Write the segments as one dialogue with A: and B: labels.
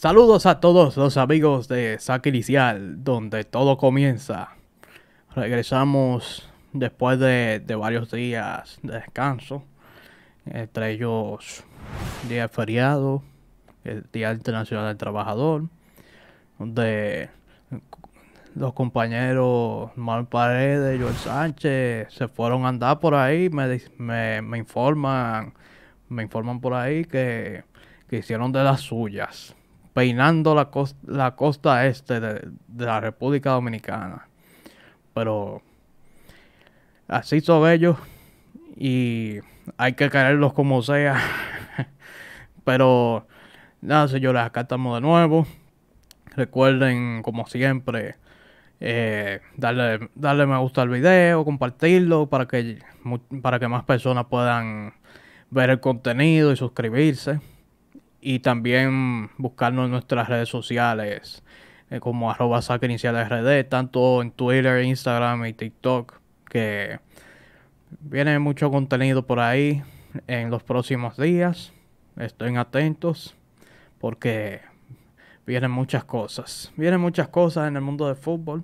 A: Saludos a todos los amigos de Saque Inicial, donde todo comienza. Regresamos después de, varios días de descanso, entre ellos día feriado, el Día Internacional del Trabajador, donde los compañeros Mar Paredes, Joel Sánchez se fueron a andar por ahí, me, informan, me informan por ahí que, que hicieron de las suyas peinando la, costa, este de, la República Dominicana. Pero así son ellos y hay que caerlos como sea. Pero nada, señores, acá estamos de nuevo. Recuerden, como siempre, eh, darle, darle me gusta al video, compartirlo para que, para que más personas puedan ver el contenido y suscribirse y también buscarnos en nuestras redes sociales eh, como arroba tanto en Twitter, Instagram y TikTok, que viene mucho contenido por ahí en los próximos días. Estén atentos porque vienen muchas cosas. Vienen muchas cosas en el mundo del fútbol.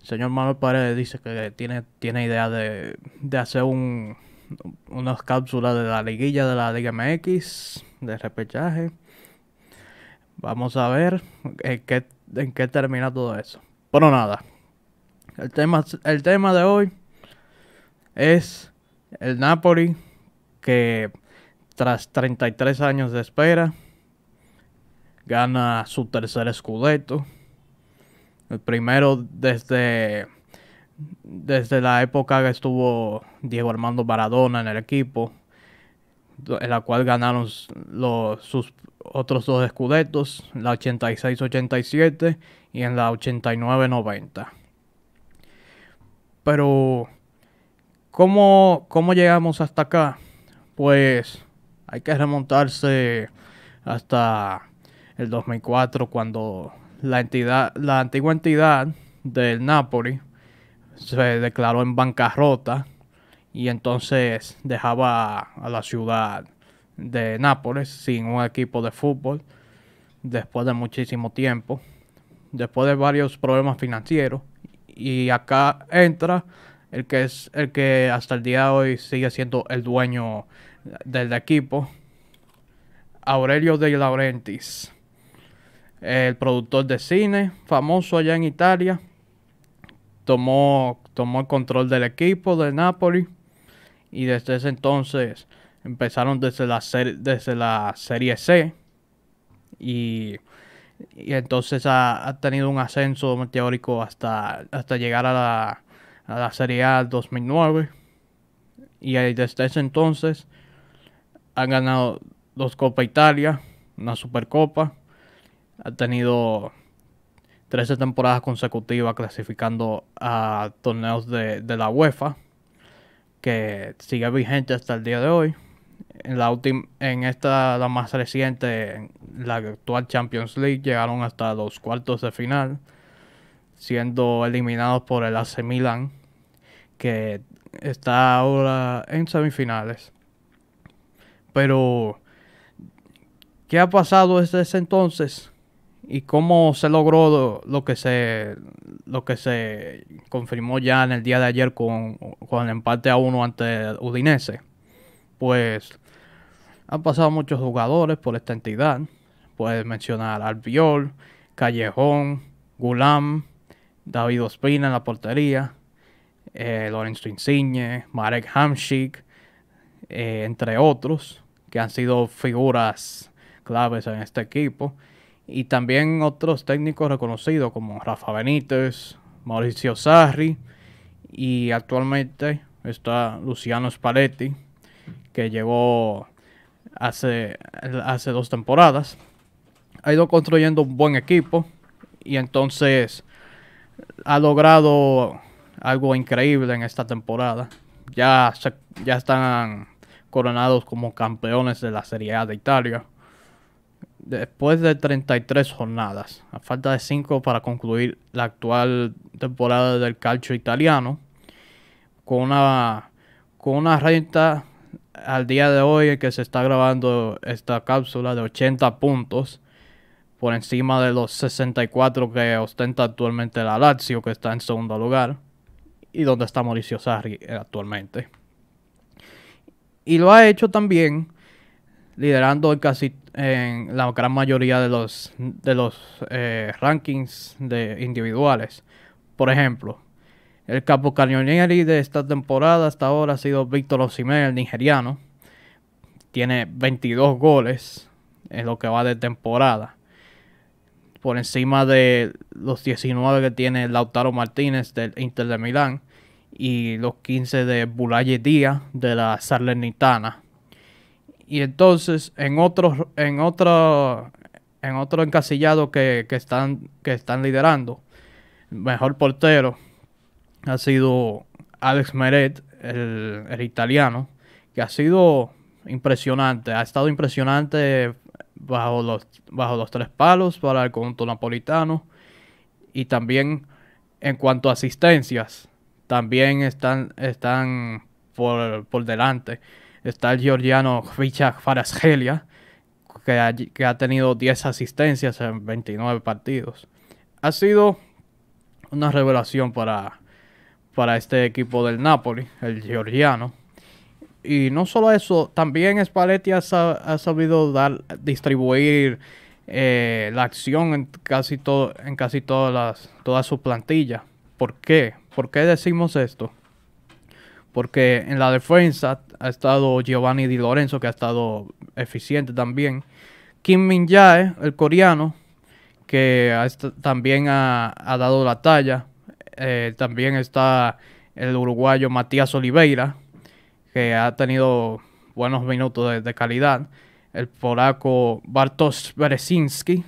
A: El señor Manuel Paredes dice que tiene, tiene idea de, de hacer un, unas cápsulas de la liguilla de la Liga MX, de repechaje. Vamos a ver en eh, qué, en qué termina todo eso. Pero nada, el tema, el tema de hoy es el Napoli que tras 33 años de espera gana su tercer escudeto. El primero desde desde la época que estuvo Diego Armando baradona en el equipo, en la cual ganaron los, sus otros dos escudetos, la 86-87 y en la 89-90. Pero, ¿cómo, ¿cómo llegamos hasta acá? Pues hay que remontarse hasta el 2004 cuando la entidad, la antigua entidad del Napoli, se declaró en bancarrota y entonces dejaba a la ciudad de Nápoles sin un equipo de fútbol después de muchísimo tiempo, después de varios problemas financieros y acá entra el que es el que hasta el día de hoy sigue siendo el dueño del equipo, Aurelio De Laurentiis, el productor de cine famoso allá en Italia tomó, tomó el control del equipo de Napoli y desde ese entonces empezaron desde la, desde la Serie C y, entonces ha, tenido un ascenso meteórico hasta, hasta llegar a la, Serie A 2009 y desde ese entonces han ganado dos Copa Italia, una Supercopa, ha tenido 13 temporadas consecutivas clasificando a torneos de, la UEFA, que sigue vigente hasta el día de hoy. En, la última, en esta, la más reciente, la actual Champions League, llegaron hasta los cuartos de final, siendo eliminados por el AC Milan, que está ahora en semifinales. Pero, ¿qué ha pasado desde ese entonces? y cómo se logró lo, que se lo que se confirmó ya en el día de ayer con, el empate a uno ante Udinese. Pues han pasado muchos jugadores por esta entidad. Puedes mencionar Albiol, Callejón, Gulam, David Ospina en la portería, eh, Lorenzo Insigne, Marek Hamsik, eh, entre otros, que han sido figuras claves en este equipo y también otros técnicos reconocidos como Rafa Benítez, Mauricio Sarri y actualmente está Luciano Spalletti que llegó hace, hace dos temporadas. Ha ido construyendo un buen equipo y entonces ha logrado algo increíble en esta temporada. Ya, ya están coronados como campeones de la Serie A de Italia después de 33 jornadas, a falta de 5 para concluir la actual temporada del calcio italiano, con una, con una renta al día de hoy que se está grabando esta cápsula de 80 puntos por encima de los 64 que ostenta actualmente la Lazio que está en segundo lugar y donde está Mauricio Sarri actualmente. Y lo ha hecho también liderando en casi en la gran mayoría de los, de los eh, rankings de individuales. Por ejemplo, el capo Cañonieri de esta temporada hasta ahora ha sido Víctor Osimhen, el nigeriano. Tiene 22 goles en lo que va de temporada. Por encima de los 19 que tiene Lautaro Martínez del Inter de Milán y los 15 de Bulaye Díaz de la Salernitana y entonces en otros, en otro, en otro encasillado que, están, que están liderando, mejor portero ha sido Alex Meret, el, italiano, que ha sido impresionante, ha estado impresionante bajo los, bajo los tres palos para el conjunto napolitano y también en cuanto a asistencias, también están, están por, por delante. Está el georgiano Richard Farasgelia, que ha, tenido 10 asistencias en 29 partidos. Ha sido una revelación para, para este equipo del Napoli, el georgiano. Y no solo eso, también Spalletti ha, ha sabido dar, distribuir eh, la acción en casi, todo, en casi todas las, todas su plantillas. ¿Por qué? ¿Por qué decimos esto? Porque en la defensa ha estado Giovanni Di Lorenzo, que ha estado eficiente también. Kim Min Jae, el coreano, que también ha, dado la talla. Eh, también está el uruguayo Matías Oliveira, que ha tenido buenos minutos de, calidad. El polaco Bartosz Berezinski,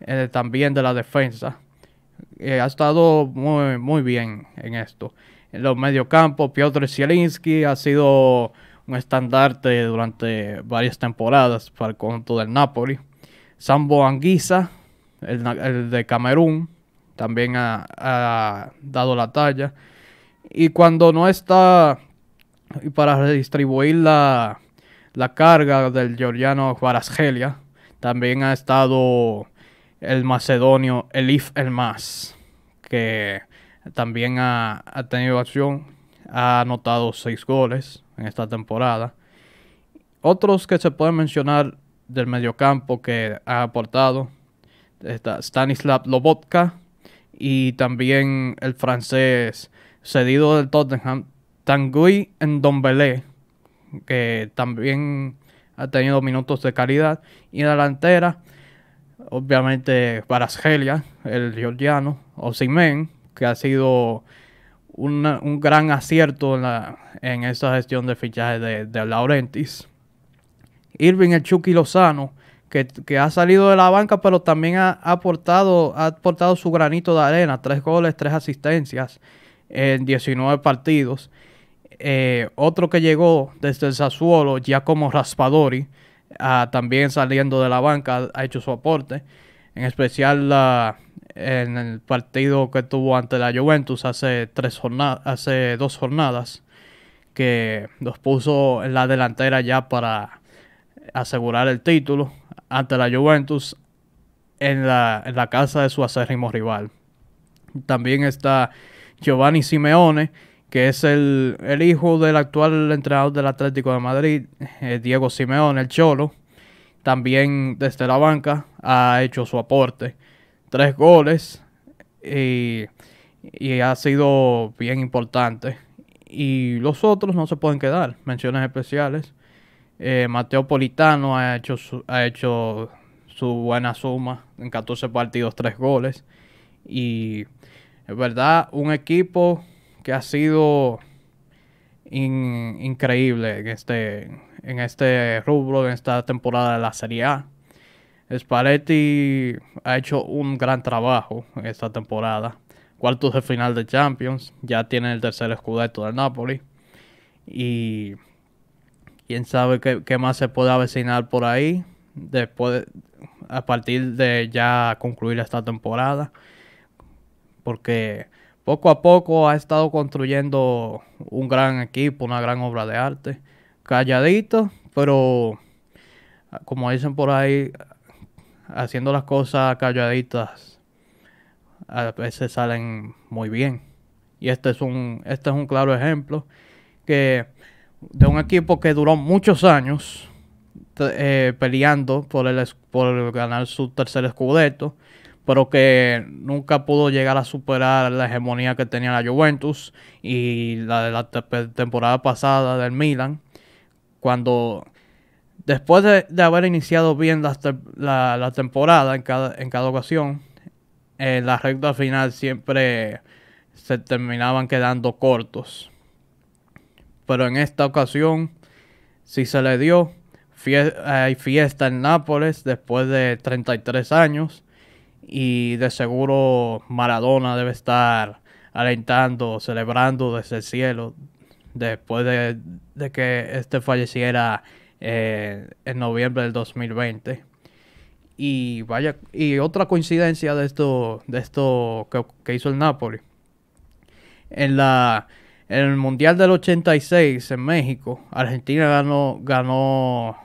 A: eh, también de la defensa. Eh, ha estado muy bien en esto en los mediocampos. Piotr Zielinski ha sido un estandarte durante varias temporadas para el conjunto del Napoli. Sambo Anguisa, el, de Camerún, también ha, dado la talla. Y cuando no está, y para redistribuir la, la carga del georgiano Varasgelia, también ha estado el macedonio Elif Elmas, que también ha, tenido acción, ha anotado seis goles en esta temporada. Otros que se pueden mencionar del mediocampo que ha aportado Stanislav Lobotka y también el francés cedido del Tottenham, Tanguy Ndombele, que también ha tenido minutos de calidad. Y en la delantera, obviamente, Barasgelia, el georgiano, Osimen, que ha sido un gran acierto en, la, en, esa gestión de fichaje de, de Laurentis. Irving el Chucky Lozano, que, ha salido de la banca, pero también ha, aportado, ha aportado su granito de arena, tres goles, tres asistencias en 19 partidos. Eh, otro que llegó desde el ya como Raspadori, ah, también saliendo de la banca, ha hecho su aporte. En especial la en el partido que tuvo ante la Juventus hace, tres hace dos jornadas, que los puso en la delantera ya para asegurar el título ante la Juventus en la, casa de su acérrimo rival. También está Giovanni Simeone, que es el, hijo del actual entrenador del Atlético de Madrid, eh, Diego Simeone, el Cholo. También desde la banca ha hecho su aporte tres goles y, ha sido bien importante. Y los otros no se pueden quedar, menciones especiales. Eh, Mateo Politano ha hecho, su, ha hecho su buena suma en 14 partidos, tres goles. Y es verdad, un equipo que ha sido increíble este, en este rubro, en esta temporada de la Serie A. Spalletti ha hecho un gran trabajo En esta temporada. Cuartos de final de Champions, ya tiene el tercer escudeto de Napoli. Y quién sabe qué, más se puede avecinar por ahí después a partir de ya concluir esta temporada. Porque poco a poco ha estado construyendo un gran equipo, una gran obra de arte. Calladito, pero como dicen por ahí, haciendo las cosas calladitas a veces salen muy bien. Y este es un, este es un claro ejemplo que de un equipo que duró muchos años eh, peleando por, el, por ganar su tercer escudeto, pero que nunca pudo llegar a superar la hegemonía que tenía la Juventus y la de la temporada pasada del Milan, cuando Después de, haber iniciado bien la, temporada en cada, en cada ocasión, En eh, la recta final siempre se terminaban quedando cortos. Pero en esta ocasión, si se le dio, hay fiesta en Nápoles después de 33 años y de seguro Maradona debe estar alentando, celebrando desde el cielo después de, de que este falleciera eh, en noviembre del 2020. Y vaya, y otra coincidencia de esto, de esto que, hizo el Napoli. En la en el Mundial del 86 en México, Argentina ganó, ganó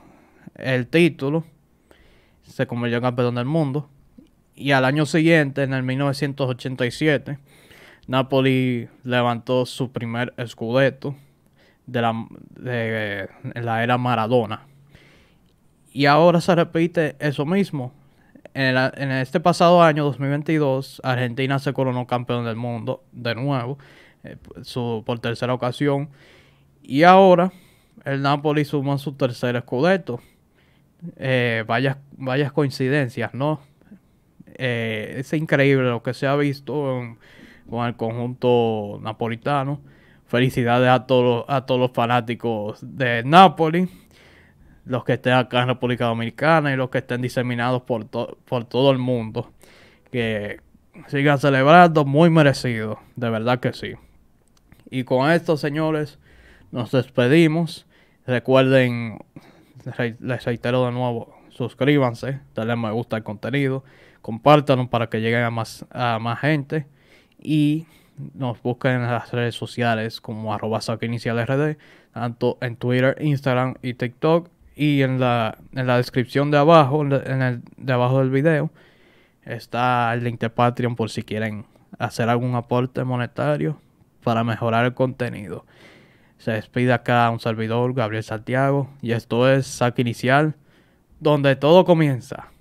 A: el título, se convirtió en campeón del mundo. Y al año siguiente, en el 1987, Napoli levantó su primer escudeto de la, de, la era Maradona. Y ahora se repite eso mismo. En, en, este pasado año, 2022, Argentina se coronó campeón del mundo de nuevo, eh, por tercera ocasión. Y ahora el Napoli suma su tercer escudeto. Eh, varias, coincidencias, ¿no? Eh, es increíble lo que se ha visto con el conjunto napolitano. Felicidades a todos, a todos los fanáticos de Napoli, los que estén acá en República Dominicana y los que estén diseminados por, por todo el mundo. Que sigan celebrando, muy merecido, de verdad que sí. Y con esto, señores, nos despedimos. Recuerden, les reitero de nuevo, suscríbanse, denle me gusta al contenido, compártanlo para que lleguen a más, a más gente y nos busquen en las redes sociales como arroba saque inicial RD, tanto en Twitter, Instagram y TikTok. Y en la, en la descripción de abajo, en el, de abajo del video, está el link de Patreon por si quieren hacer algún aporte monetario para mejorar el contenido. Se despide acá un servidor, Gabriel Santiago, y esto es Saque Inicial, donde todo comienza.